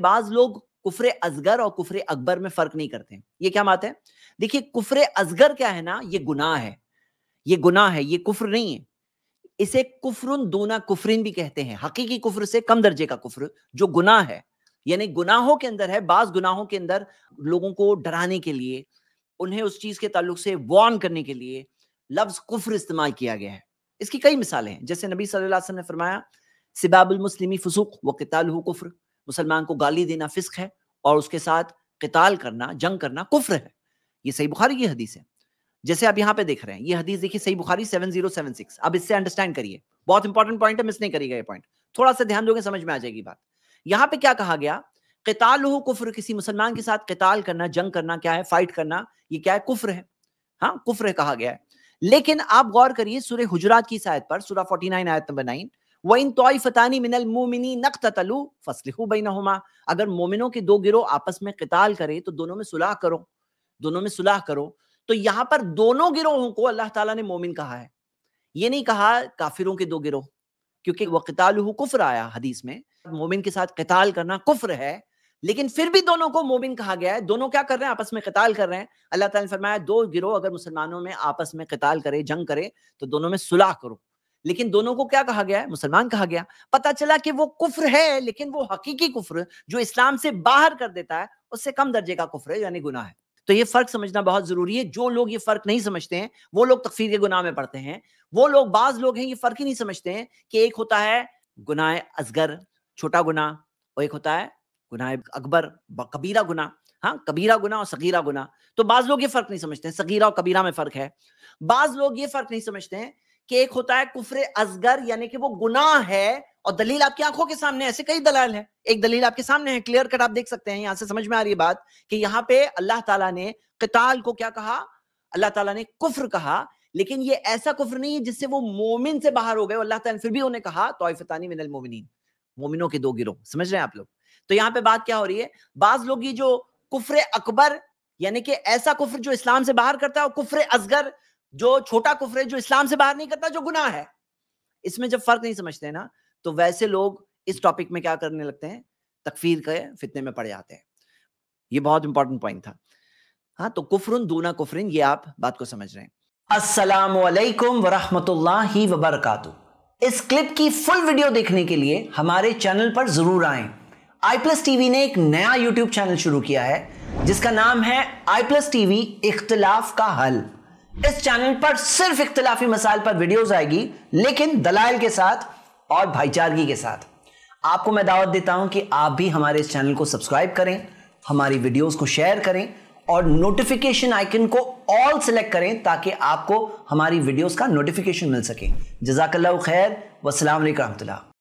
बाज लोग कुफरे असगर और कुफरे अकबर में फर्क नहीं करते ये क्या बात है देखिए कुफरे असगर क्या है ना ये गुनाह है ये गुनाह है ये कुफर नहीं है इसे कुफरुन दूना कुफरिन भी कहते हैं हकीकी कुफर से कम दर्जे का कुफर जो गुनाह है यानी गुनाहों के अंदर है बाज गुनाहों के अंदर लोगों को डराने के लिए उन्हें उस चीज के ताल्लुक से वॉर्न करने के लिए लफ्ज कुफर इस्तेमाल किया गया है इसकी कई मिसालें हैं जैसे नबी सल्लल्लाहु अलैहि वसल्लम ने फरमाया सिबाबुल मुस्लिमी फसूक व कितालहु कुफ्र मुसलमान को गाली देना फिस्क है और उसके साथ किताल करना जंग करना कुफ्र है ये सही बुखारी की हदीस है जैसे आप यहाँ पे देख रहे हैं ये हदीस देखिए सही बुखारी सिक्स अब इससे अंडरस्टैंड करिए बहुत इंपॉर्टेंट पॉइंट है मिस नहीं करिएगा ये पॉइंट थोड़ा सा ध्यान दोगे समझ में आ जाएगी बात यहाँ पे क्या कहा गया किताल हो कुफ्र किसी मुसलमान के साथ कताल करना जंग करना क्या है फाइट करना ये क्या है कुफ्र है हाँ कुफ्र कहा गया है लेकिन आप गौर करिए सूर्य हुजरात की शायद पर फोर्टी नाइन आयत नंबर नाइन वइन फतानी मिनल मोमिनी नकतलू फसलहू अगर मोमिनों के दो गिरोह आपस में कताल करे तो दोनों में सुलह करो दोनों में सुलह करो तो यहाँ पर दोनों गिरोहों को अल्लाह ताला ने मोमिन कहा है ये नहीं कहा काफिरों के दो गिरोह क्योंकि वह कतालहू कुफ्र आया हदीस में मोमिन के साथ कताल करना कुफ्र है लेकिन फिर भी दोनों को मोमिन कहा गया है दोनों क्या कर रहे हैं आपस में कताल कर रहे हैं अल्लाह ताला ने फरमाया दो गिरोह अगर मुसलमानों में आपस में कताल करे जंग करे तो दोनों में सुलह करो लेकिन दोनों को क्या कहा गया है मुसलमान कहा गया पता चला कि वो कुफ्र है लेकिन वो हकीकी कुफ्र जो इस्लाम से बाहर कर देता है उससे कम दर्जे का कुफ्र है यानी गुना है तो ये फर्क समझना बहुत जरूरी है जो लोग ये फर्क नहीं समझते हैं वो लोग तकफीर के गुनाह में पढ़ते हैं वो लोग बाज लोग हैं ये फर्क ही नहीं समझते हैं कि एक होता है गुनाह असगर छोटा गुना और एक होता है गुनाह अकबर कबीरा गुना हाँ कबीरा गुना और सगीरा गुना तो बाज लोग ये फर्क नहीं समझते हैं सगीरा और कबीरा में फर्क है बाज लोग ये फर्क नहीं समझते हैं कि एक होता है कुफरे असगर यानी कि वो गुनाह है और दलील आपकी आंखों के सामने ऐसे कई दलाल है एक दलील आपके सामने है क्लियर कट आप देख सकते हैं यहाँ से समझ में आ रही है बात कि यहाँ पे अल्लाह ताला ने कताल को क्या कहा अल्लाह ताला ने कुफ्र कहा लेकिन ये ऐसा कुफर नहीं है जिससे वो मोमिन से बाहर हो गए अल्लाह ताला फिर भी उन्होंने कहा तो मोमिन मोमिनों के दो गिरोह समझ रहे हैं आप लोग तो यहाँ पे बात क्या हो रही है बाज लोग ये जो कुफरे अकबर यानी कि ऐसा कुफर जो इस्लाम से बाहर करता है और कुफ्र असगर जो छोटा कुफर है जो इस्लाम से बाहर नहीं करता जो गुनाह है इसमें जब फर्क नहीं समझते ना तो वैसे लोग इस टॉपिक में क्या करने लगते हैं तकफीर के फितने में पड़ जाते हैं ये बहुत इंपॉर्टेंट पॉइंट था हाँ तो कुफरन दूना कुफरिन ये आप बात को समझ रहे हैं असलकम वरहमतुल्लाहि इस क्लिप की फुल वीडियो देखने के लिए हमारे चैनल पर जरूर आए आई प्लस टीवी ने एक नया यूट्यूब चैनल शुरू किया है जिसका नाम है आई प्लस टीवी इख्तलाफ का हल इस चैनल पर सिर्फ इख्तलाफी मसाइल पर वीडियोस आएगी लेकिन दलाइल के साथ और भाईचारगी के साथ आपको मैं दावत देता हूं कि आप भी हमारे इस चैनल को सब्सक्राइब करें हमारी वीडियोस को शेयर करें और नोटिफिकेशन आइकन को ऑल सेलेक्ट करें ताकि आपको हमारी वीडियोस का नोटिफिकेशन मिल सके जजाकल्ला खैर वसलाम रहमतुल्ला